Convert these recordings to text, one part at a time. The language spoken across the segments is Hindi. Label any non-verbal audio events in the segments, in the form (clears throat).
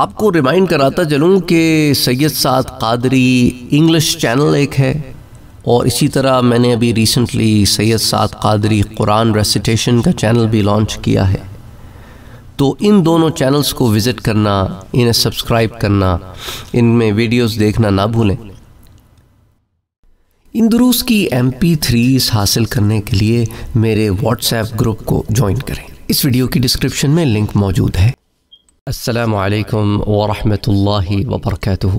आपको रिमाइंड कराता चलूँ कि सैयद साद कादरी इंग्लिश चैनल एक है और इसी तरह मैंने अभी recently Syed Saad Qadri Quran recitation का चैनल भी लॉन्च किया है तो इन दोनों चैनल्स को विज़िट करना इन्हें सब्सक्राइब करना इनमें वीडियोस देखना ना भूलें इन दुरुस की एम पी हासिल करने के लिए मेरे व्हाट्सएप ग्रुप को ज्वाइन करें इस वीडियो की डिस्क्रिप्शन में लिंक मौजूद है असलकम वरहमल वबरक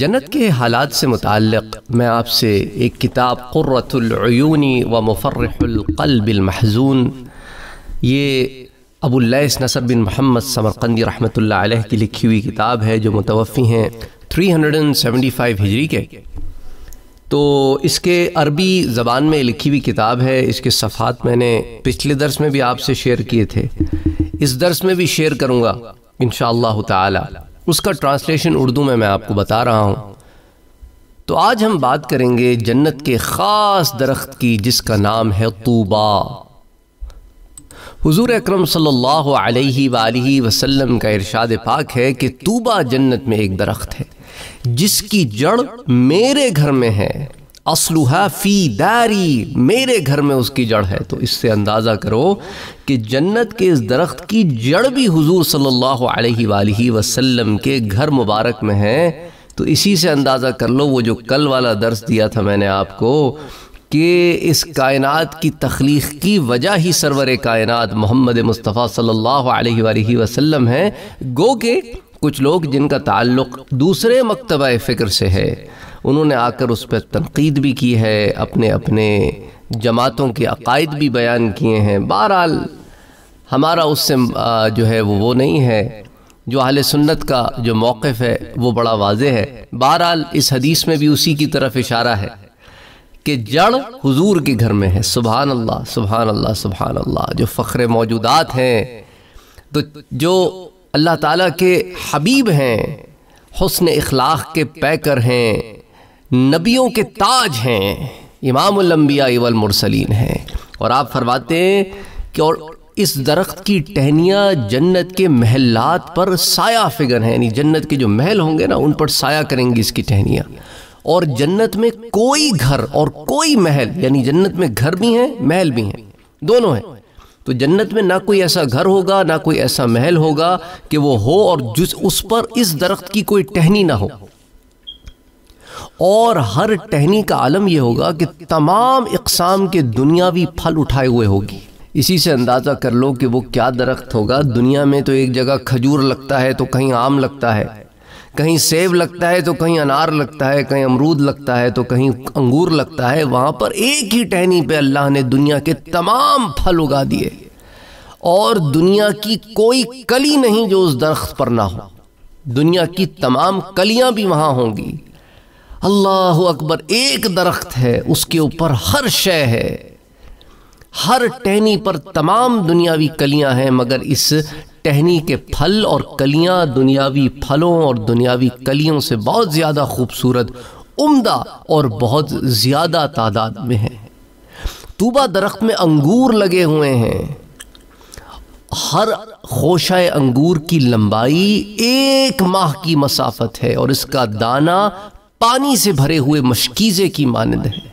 जन्नत के हालात से मुतक़ मैं आपसे एक किताब क़ुर्रतुलयूनी व मफरक़लबिलमहजून ये अबुल्लैस नसर बिन मोहम्मद समरकंदी रहमत की लिखी हुई किताब है जो मुतवफ़ी हैं 375 हिजरी के तो इसके अरबी ज़बान में लिखी हुई किताब है इसके सफ़ात मैंने पिछले दरस में भी आपसे शेयर किए थे इस दरस में भी शेयर करूँगा इन ताला उसका ट्रांसलेशन उर्दू में मैं आपको बता रहा हूँ तो आज हम बात करेंगे जन्नत के ख़ास दरख्त की जिसका नाम है तूबा हुजूर अकरम सल्लल्लाहु अलैहि वसल्लम का इरशाद पाक है कि तूबा जन्नत में एक दरख्त है जिसकी जड़ मेरे घर में है असलुहा फ़ी दारी मेरे घर में उसकी जड़ है तो इससे अंदाज़ा करो कि जन्नत के इस दरख्त की जड़ भी हुजूर सल्लल्लाहु अलैहि वसल्लम के घर मुबारक में है तो इसी से अंदाज़ा कर लो वो जो कल वाला दर्स दिया था मैंने आपको कि इस कायनात की तख्लीक की वजह ही सरवर कायनात मोहम्मद मुस्तफ़ा सल्लल्लाहु अलैहि वसल्लम हैं गो के कुछ लोग जिनका ताल्लुक दूसरे मकतबा फ़िक्र से है उन्होंने आकर उस पर तनकीद भी की है अपने अपने जमातों के अकायद भी बयान किए हैं बहरहाल हमारा उससे जो है वो वो नहीं है जो अहल सुन्नत का जो मौक़ है वो बड़ा वाज है बहरहाल इस हदीस में भी उसी की तरफ इशारा है कि जड़ हुजूर के घर में है सुबह अल्लाह सुबहान अल्लाह सुबह अल्लाह जो फ़खर मौजूदात हैं तो जो अल्लाह ताला के हबीब हैं हसन अखलाक के पैकर हैं नबियों के ताज हैं इमामबिया इवलमरसलिन हैं और आप फरमाते हैं कि और इस दरख्त की टहनियाँ जन्नत के महलात पर साया फिगर हैं यानी जन्नत के जो महल होंगे ना उन पर साया करेंगी इसकी टहनियाँ और जन्नत में कोई घर और कोई महल यानी जन्नत में घर भी है महल भी है दोनों है तो जन्नत में ना कोई ऐसा घर होगा ना कोई ऐसा महल होगा कि वो हो और जिस उस पर इस दरख्त की कोई टहनी ना हो और हर टहनी का आलम यह होगा कि तमाम इकसाम के दुनियावी फल उठाए हुए होगी इसी से अंदाज़ा कर लो कि वो क्या दरख्त होगा दुनिया में तो एक जगह खजूर लगता है तो कहीं आम लगता है कहीं सेब लगता है तो कहीं अनार लगता है कहीं अमरूद लगता है तो कहीं अंगूर लगता है वहाँ पर एक ही टहनी पे अल्लाह ने दुनिया के तमाम फल उगा दिए और दुनिया की कोई कली नहीं जो उस दरख्त पर ना हो दुनिया की तमाम कलियां भी वहाँ होंगी अल्लाह अकबर एक दरख्त है उसके ऊपर हर शय है हर टहनी पर तमाम दुनियावी कलियां हैं मगर इस टहनी के फल और कलियां दुनियावी फलों और दुनियावी कलियों से बहुत ज़्यादा खूबसूरत उम्दा और बहुत ज़्यादा तादाद में हैं तूबा दरख्त में अंगूर लगे हुए हैं हर खोशा अंगूर की लंबाई एक माह की मसाफत है और इसका दाना पानी से भरे हुए मशकीज़े की मानद है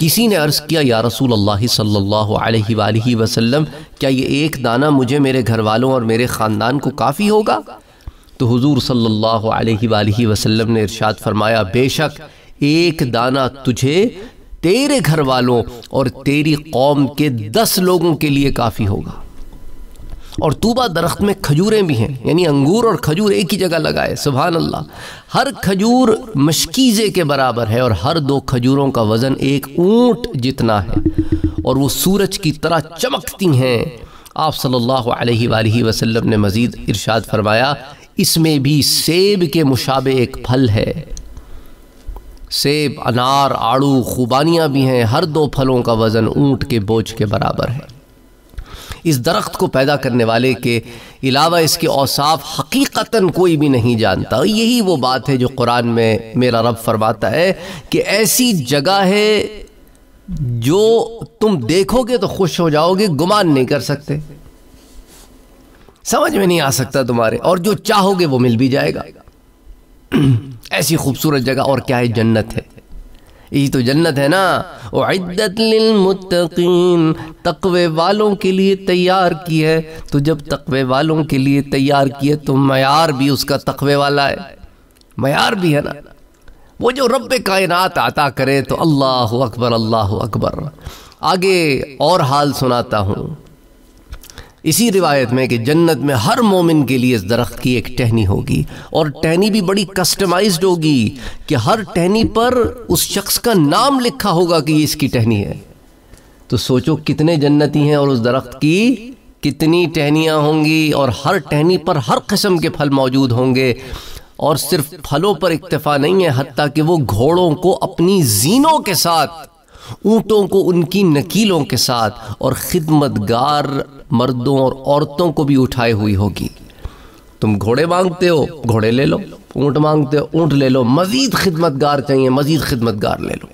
किसी ने अर्ज़ किया या रसूल अल्लाह सल्लल्लाहु अलैहि वसल्लम क्या ये एक दाना मुझे मेरे घर वालों और मेरे ख़ानदान को काफ़ी होगा तो हुजूर सल्लल्लाहु अलैहि वसल्लम ने इरशाद फरमाया बेशक एक दाना तुझे तेरे घर वालों और तेरी कौम के दस लोगों के लिए काफ़ी होगा और तूबा दरख्त में खजूरें भी हैं यानी अंगूर और खजूर एक ही जगह लगाए सुबह अल्लाह हर खजूर मशकीज़े के बराबर है और हर दो खजूरों का वज़न एक ऊँट जितना है और वो सूरज की तरह चमकती हैं आप सल्लल्लाहु अलैहि वसल्लम ने मज़ीद इरशाद फरमाया इसमें भी सेब के मुशाबे एक फल है सेब अनार आड़ू खुबानियाँ भी हैं हर दो फलों का वज़न ऊँट के बोझ के बराबर है इस दरख्त को पैदा करने वाले के अलावा इसके औसाफ हकीकता कोई भी नहीं जानता यही वो बात है जो कुरान में मेरा रब फरमाता है कि ऐसी जगह है जो तुम देखोगे तो खुश हो जाओगे गुमान नहीं कर सकते समझ में नहीं आ सकता तुम्हारे और जो चाहोगे वो मिल भी जाएगा (clears throat) ऐसी खूबसूरत जगह और क्या है जन्नत है ये तो जन्नत है ना मुतकीन तकवे वालों के लिए तैयार की है तो जब तकवे वालों के लिए तैयार की है तो मैार भी उसका तकवे वाला है मैार भी है ना वो जो रब कायनात आता करे तो अल्लाह अकबर अल्लाह अकबर आगे और हाल सुनाता हूँ इसी रिवायत में कि जन्नत में हर मोमिन के लिए इस दरख्त की एक टहनी होगी और टहनी भी बड़ी कस्टमाइज होगी कि हर टहनी पर उस शख्स का नाम लिखा होगा कि ये इसकी टहनी है तो सोचो कितने जन्नती हैं और उस दरख्त की कितनी टहनियाँ होंगी और हर टहनी पर हर किस्म के फल मौजूद होंगे और सिर्फ फलों पर इक्तफा नहीं है हती कि वो घोड़ों को अपनी जीनों के साथ ऊँटों को उनकी नकीलों के साथ और खिदमतगार मर्दों और औरतों को भी उठाई हुई होगी तुम घोड़े मांगते हो घोड़े ले लो ऊँट मांगते हो ऊँट ले लो मज़ीद खिदमतगार चाहिए मज़ीद खिदमतगार ले लो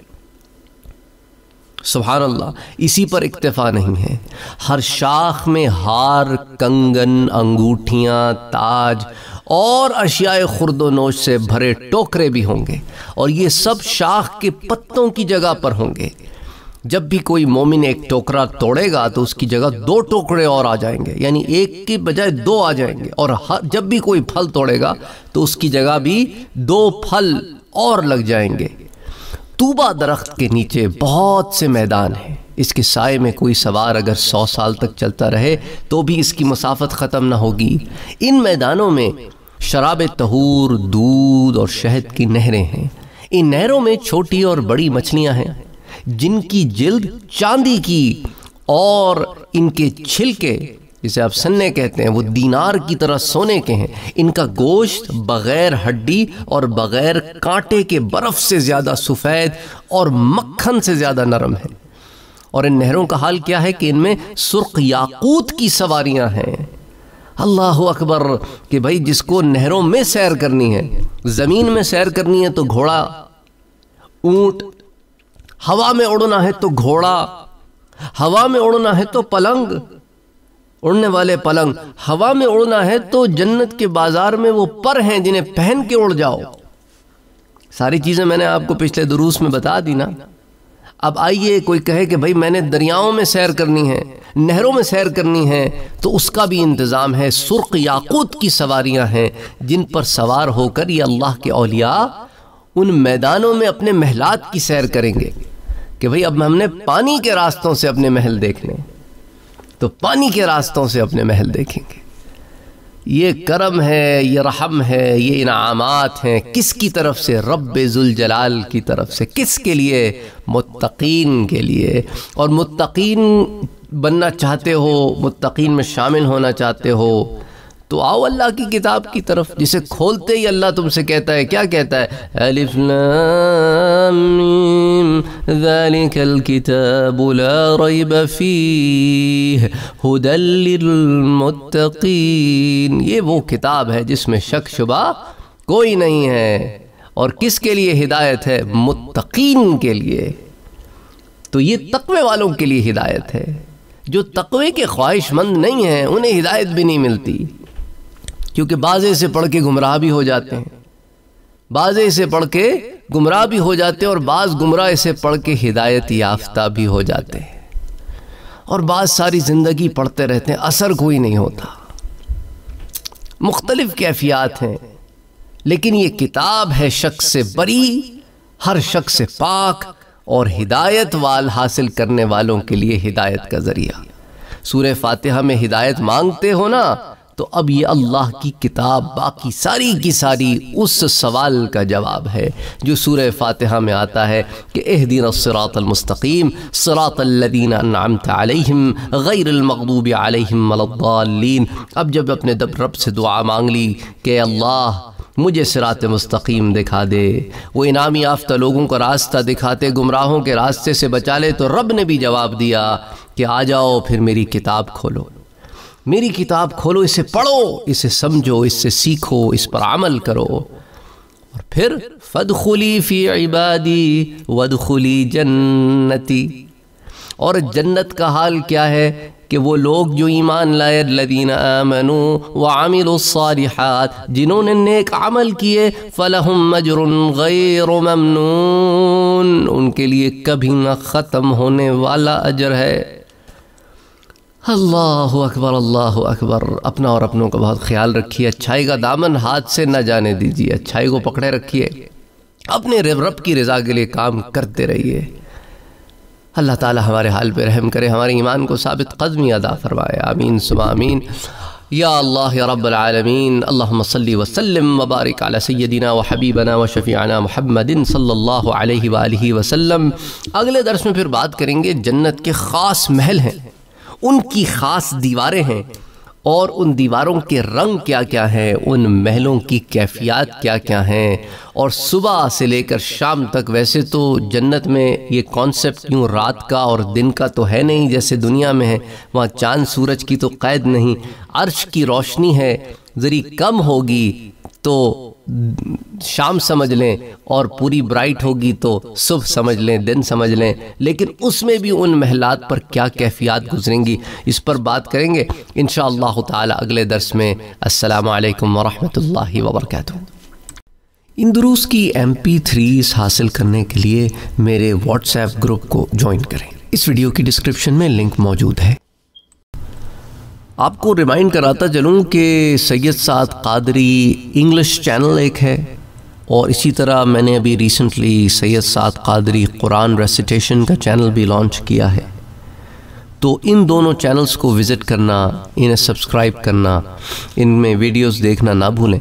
सुबहान अल्लाह इसी पर इक्तफ़ा नहीं है हर शाख में हार कंगन अंगूठियाँ ताज और अशियाए खुर्दोनोश से भरे टोकरे भी होंगे और ये सब शाख के पत्तों की जगह पर होंगे जब भी कोई मोमिन एक टोकरा तोड़ेगा तो उसकी जगह दो टोकरे और आ जाएंगे यानी एक के बजाय दो आ जाएंगे और हर जब भी कोई फल तोड़ेगा तो उसकी जगह भी दो फल और लग जाएंगे तूबा दरख्त के नीचे बहुत से मैदान हैं इसके साय में कोई सवार अगर सौ साल तक चलता रहे तो भी इसकी मुसाफत ख़त्म ना होगी इन मैदानों में शराब तहूर दूध और शहद की नहरें हैं इन नहरों में छोटी और बड़ी मछलियां हैं जिनकी जल्द चांदी की और इनके छिलके जिसे आप सन्ने कहते हैं वो दीनार की तरह सोने के हैं इनका गोश्त बग़ैर हड्डी और बग़ैर कांटे के बर्फ़ से ज़्यादा सफ़ेद और मक्खन से ज़्यादा नरम है और इन नहरों का हाल क्या है कि इनमें सुर्ख याकूत की सवारियां हैं अल्लाह अकबर कि भाई जिसको नहरों में सैर करनी है ज़मीन में सैर करनी है तो घोड़ा ऊंट हवा में उड़ना है तो घोड़ा हवा में उड़ना है तो पलंग उड़ने वाले पलंग हवा में उड़ना है तो जन्नत के बाजार में वो पर हैं जिन्हें पहन के उड़ जाओ सारी चीज़ें मैंने आपको पिछले दुरूस में बता दी ना अब आइए कोई कहे कि भाई मैंने दरियाओं में सैर करनी है नहरों में सैर करनी है तो उसका भी इंतज़ाम है सुर्ख याकूत की सवारियां हैं जिन पर सवार होकर ये अल्लाह के अलिया उन मैदानों में अपने महलात की सैर करेंगे कि भाई अब हमने पानी के रास्तों से अपने महल देखने तो पानी के रास्तों से अपने महल देखेंगे ये करम है ये रहम है ये इनामात हैं किसकी तरफ से रब जलाल की तरफ से किसके लिए मुत्तकीन के लिए और मुत्तकीन बनना चाहते हो मुत्तकीन में शामिल होना चाहते हो तो आओ अल्लाह की किताब की तरफ जिसे खोलते ही अल्लाह तुमसे कहता है क्या कहता है अलिफ़ल ये वो किताब है जिसमें शक शुबा कोई नहीं है और किसके लिए हिदायत है मुत्तकीन के लिए तो ये तकवे वालों के लिए हिदायत है जो तकवे के ख्वाहिशमंद नहीं हैं उन्हें हिदायत भी नहीं मिलती क्योंकि बाजे से पढ़ के गुमराह भी हो जाते हैं बाजे से पढ़ के गुमराह भी हो जाते हैं और बाज गुमराह इसे पढ़ के हिदायत याफ्ता भी हो जाते हैं और बाज सारी ज़िंदगी पढ़ते रहते हैं असर कोई नहीं होता मुख्तलिफ़ कैफियात हैं लेकिन ये किताब है शख्स से बरी हर शख्स से पाक और हिदायत वाल हासिल करने वालों के लिए हिदायत का ज़रिया सूर्य फातिहा में हिदायत मांगते हो ना तो अब ये अल्लाह की किताब बाकी सारी की सारी उस सवाल का जवाब है जो सूर्य फ़ातहा में आता है कि एह दिन सरातलमस्तकीम सरातल्लिन नामतम गैरमकदूब आलमद्दालीन अब जब अपने दब रब से दुआ मांग ली कि अल्लाह मुझे सिरात मुस्तकीम दिखा दे वो इनामी याफ्ता लोगों को रास्ता दिखाते गुमराहों के रास्ते से बचा ले तो रब ने भी जवाब दिया कि आ जाओ फिर मेरी किताब खोलो मेरी किताब खोलो इसे पढ़ो इसे समझो इससे सीखो इस पर अमल करो और फिर फदखुली फ़ी इबादी वदखुली जन्नती और जन्नत का हाल क्या है कि वो लोग जो ईमान लाए लदीन आमनु व आमिलसालिहात जिन्होंने नेक अमल किए फ़लहम मजरुन गैर ममनून उनके लिए कभी ना ख़त्म होने वाला अजर है अल्लाह अकबर अल्लाह अकबर अपना और अपनों का बहुत ख्याल रखिए अच्छाई का दामन हाथ से न जाने दीजिए अच्छाई को पकड़े रखिए अपने रब रब की रज़ा के लिए काम करते रहिए अल्लाह ताला हमारे हाल पे रहम करे हमारे ईमान को साबित कदमी अदा फरमाए आमीन सुबह आमीन या अल्लाह या रबालमीन अल्लाम वसलम वबारक अला सैदीना व हबीबना व शफ़ीना महमदिन सल्ला वसम अगले दरस में फिर बात करेंगे जन्नत के ख़ास महल हैं उनकी खास दीवारें हैं और उन दीवारों के रंग क्या क्या हैं उन महलों की कैफियत क्या क्या हैं और सुबह से लेकर शाम तक वैसे तो जन्नत में ये कॉन्सेप्ट क्यों रात का और दिन का तो है नहीं जैसे दुनिया में है वहाँ चांद सूरज की तो कैद नहीं अर्श की रोशनी है ज़री कम होगी तो शाम समझ लें और पूरी ब्राइट होगी तो सुबह समझ लें दिन समझ लें लेकिन उसमें भी उन महलात पर क्या कैफियत गुजरेंगी इस पर बात करेंगे इन ताला अगले दर्स में असलकम वरहि वबरक इन दुरूस की एम पी थ्रीज हासिल करने के लिए मेरे व्हाट्सएप ग्रुप को ज्वाइन करें इस वीडियो की डिस्क्रिप्शन में लिंक मौजूद है आपको रिमाइंड कराता चलूँ कि सैयद साद कादरी इंग्लिश चैनल एक है और इसी तरह मैंने अभी recently Syed Saad Qadri Quran recitation का चैनल भी लॉन्च किया है तो इन दोनों चैनल्स को विज़िट करना इन्हें सब्सक्राइब करना इनमें वीडियोस देखना ना भूलें